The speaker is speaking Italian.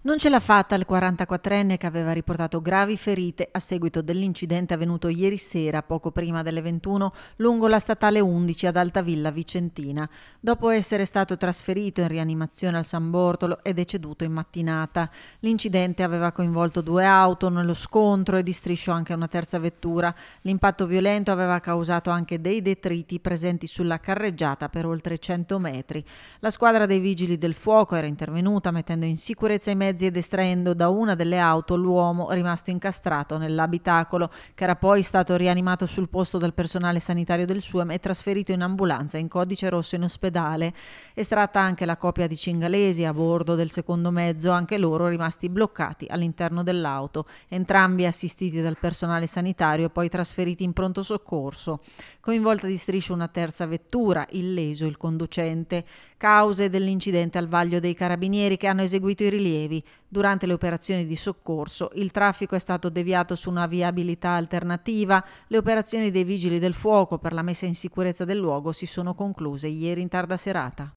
Non ce l'ha fatta il 44enne che aveva riportato gravi ferite a seguito dell'incidente avvenuto ieri sera, poco prima delle 21, lungo la statale 11 ad Altavilla Vicentina, dopo essere stato trasferito in rianimazione al San Bortolo e deceduto in mattinata. L'incidente aveva coinvolto due auto nello scontro e di striscio anche una terza vettura. L'impatto violento aveva causato anche dei detriti presenti sulla carreggiata per oltre 100 metri. La squadra dei vigili del fuoco era intervenuta mettendo in sicurezza i mezzi mezzi ed estraendo da una delle auto l'uomo rimasto incastrato nell'abitacolo, che era poi stato rianimato sul posto dal personale sanitario del SUEM e trasferito in ambulanza in codice rosso in ospedale. Estratta anche la coppia di cingalesi a bordo del secondo mezzo, anche loro rimasti bloccati all'interno dell'auto, entrambi assistiti dal personale sanitario e poi trasferiti in pronto soccorso. Coinvolta di striscio una terza vettura, illeso il conducente. Cause dell'incidente al vaglio dei carabinieri che hanno eseguito i rilievi ieri durante le operazioni di soccorso. Il traffico è stato deviato su una viabilità alternativa. Le operazioni dei vigili del fuoco per la messa in sicurezza del luogo si sono concluse ieri in tarda serata.